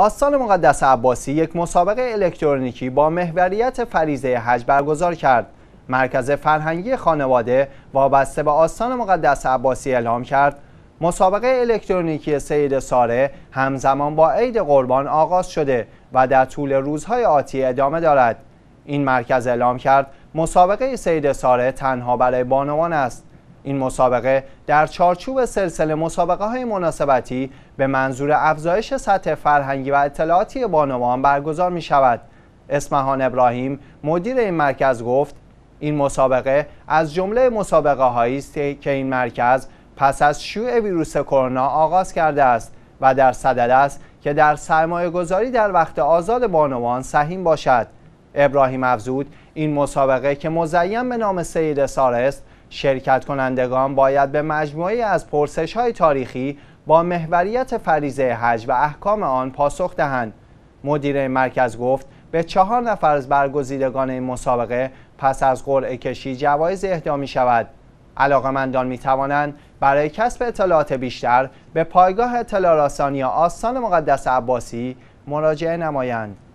آستان مقدس عباسی یک مسابقه الکترونیکی با محوریت فریزه حج برگزار کرد. مرکز فرهنگی خانواده وابسته به آستان مقدس عباسی اعلام کرد مسابقه الکترونیکی سید ساره همزمان با عید قربان آغاز شده و در طول روزهای آتی ادامه دارد. این مرکز اعلام کرد مسابقه سید ساره تنها برای بانوان است این مسابقه در چارچوب سلسله مسابقه های مناسبتی به منظور افزایش سطح فرهنگی و اطلاعاتی بانوان برگزار می شود. اسمهان ابراهیم مدیر این مرکز گفت این مسابقه از جمله مسابقه هایی است که این مرکز پس از شیوع ویروس کرونا آغاز کرده است و در صدد است که در سرمایه گذاری در وقت آزاد بانوان سهیم باشد. ابراهیم افزود این مسابقه که مزین به نام سید سارست، است شرکت کنندگان باید به مجموعی از پرسش های تاریخی با محوریت فریزه حج و احکام آن پاسخ دهند. مدیر مرکز گفت به چهار نفر از برگزیدگان این مسابقه پس از قرعه کشی جوایز اهدا می شود. مندان می توانند برای کسب اطلاعات بیشتر به پایگاه اطلاع رسانی آستان مقدس عباسی مراجعه نمایند.